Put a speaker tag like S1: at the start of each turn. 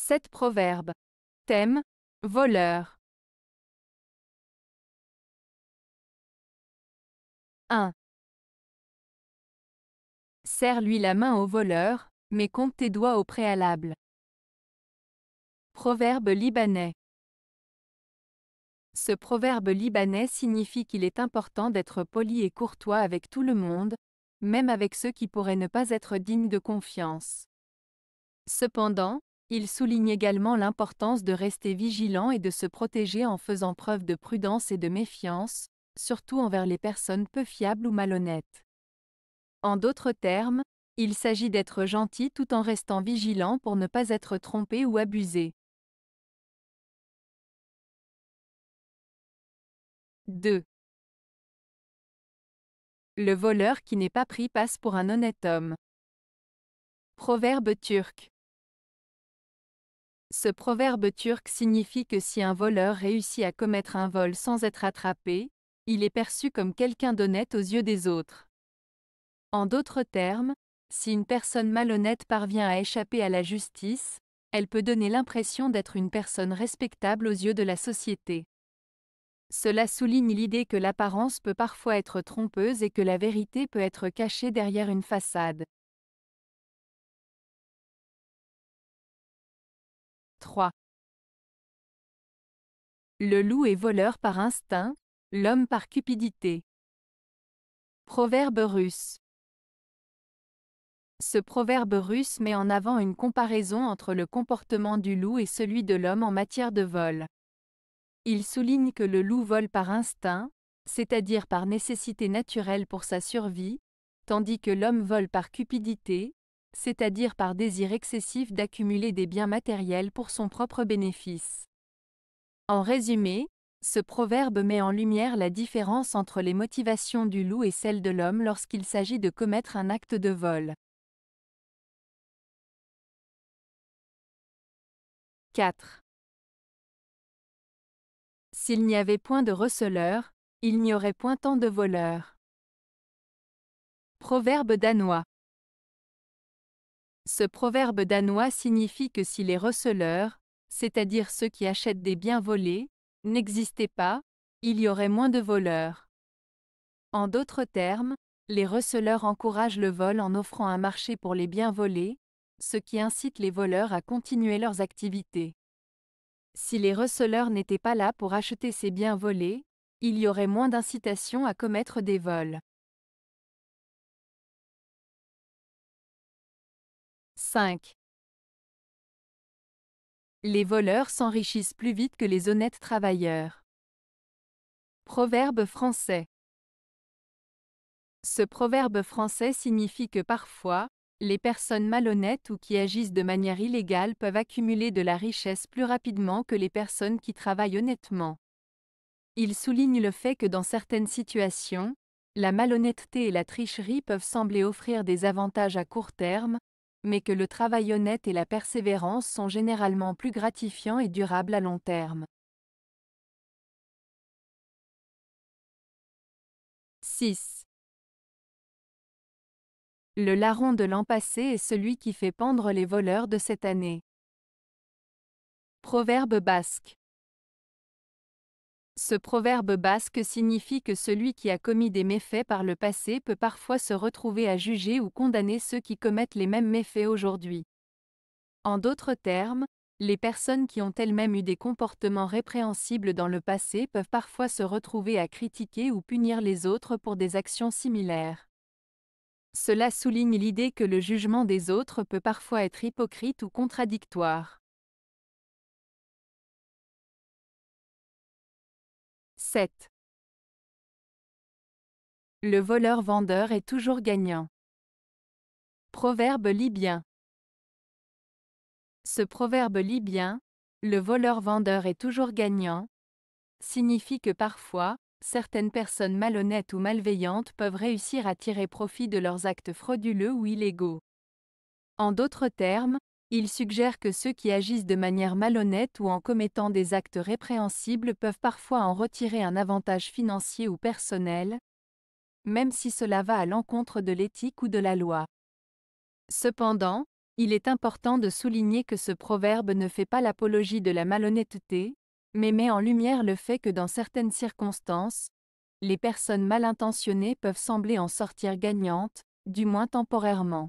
S1: 7 proverbes. Thème Voleur. 1. Serre-lui la main au voleur, mais compte tes doigts au préalable. Proverbe libanais.
S2: Ce proverbe libanais signifie qu'il est important d'être poli et courtois avec tout le monde, même avec ceux qui pourraient ne pas être dignes de confiance. Cependant, il souligne également l'importance de rester vigilant et de se protéger en faisant preuve de prudence et de méfiance, surtout envers les personnes peu fiables ou malhonnêtes. En d'autres termes, il s'agit d'être gentil
S1: tout en restant vigilant pour ne pas être trompé ou abusé. 2. Le voleur qui n'est pas pris passe pour un honnête homme.
S2: Proverbe turc. Ce proverbe turc signifie que si un voleur réussit à commettre un vol sans être attrapé, il est perçu comme quelqu'un d'honnête aux yeux des autres. En d'autres termes, si une personne malhonnête parvient à échapper à la justice, elle peut donner l'impression d'être une personne respectable aux yeux de la société. Cela souligne l'idée que l'apparence peut parfois être
S1: trompeuse et que la vérité peut être cachée derrière une façade. 3. Le loup est voleur par instinct, l'homme par cupidité. Proverbe russe. Ce proverbe
S2: russe met en avant une comparaison entre le comportement du loup et celui de l'homme en matière de vol. Il souligne que le loup vole par instinct, c'est-à-dire par nécessité naturelle pour sa survie, tandis que l'homme vole par cupidité, c'est-à-dire par désir excessif d'accumuler des biens matériels pour son propre bénéfice. En résumé, ce proverbe met en lumière la différence entre les motivations
S1: du loup et celles de l'homme lorsqu'il s'agit de commettre un acte de vol. 4. S'il n'y avait point de receleurs, il n'y aurait point tant de voleurs. Proverbe danois.
S2: Ce proverbe danois signifie que si les receleurs, c'est-à-dire ceux qui achètent des biens volés, n'existaient pas, il y aurait moins de voleurs. En d'autres termes, les receleurs encouragent le vol en offrant un marché pour les biens volés, ce qui incite les voleurs à continuer leurs activités. Si les receleurs n'étaient pas là pour acheter ces biens volés, il y aurait moins d'incitation à commettre des
S1: vols. 5. Les voleurs s'enrichissent plus vite que les honnêtes travailleurs. Proverbe français.
S2: Ce proverbe français signifie que parfois, les personnes malhonnêtes ou qui agissent de manière illégale peuvent accumuler de la richesse plus rapidement que les personnes qui travaillent honnêtement. Il souligne le fait que dans certaines situations, la malhonnêteté et la tricherie peuvent sembler offrir des avantages à court terme, mais que le travail honnête et la persévérance sont généralement plus gratifiants et durables à long terme.
S1: 6. Le larron de l'an passé est celui qui
S2: fait pendre les voleurs de cette année. Proverbe basque. Ce proverbe basque signifie que celui qui a commis des méfaits par le passé peut parfois se retrouver à juger ou condamner ceux qui commettent les mêmes méfaits aujourd'hui. En d'autres termes, les personnes qui ont elles-mêmes eu des comportements répréhensibles dans le passé peuvent parfois se retrouver à critiquer ou punir les autres pour des actions similaires. Cela souligne l'idée que le jugement des autres peut
S1: parfois être hypocrite ou contradictoire. 7. Le voleur-vendeur est toujours gagnant. Proverbe libyen.
S2: Ce proverbe libyen, le voleur-vendeur est toujours gagnant, signifie que parfois, certaines personnes malhonnêtes ou malveillantes peuvent réussir à tirer profit de leurs actes frauduleux ou illégaux. En d'autres termes, il suggère que ceux qui agissent de manière malhonnête ou en commettant des actes répréhensibles peuvent parfois en retirer un avantage financier ou personnel, même si cela va à l'encontre de l'éthique ou de la loi. Cependant, il est important de souligner que ce proverbe ne fait pas l'apologie de la malhonnêteté, mais met en lumière le fait que dans certaines circonstances, les personnes mal intentionnées
S1: peuvent sembler en sortir gagnantes, du moins temporairement.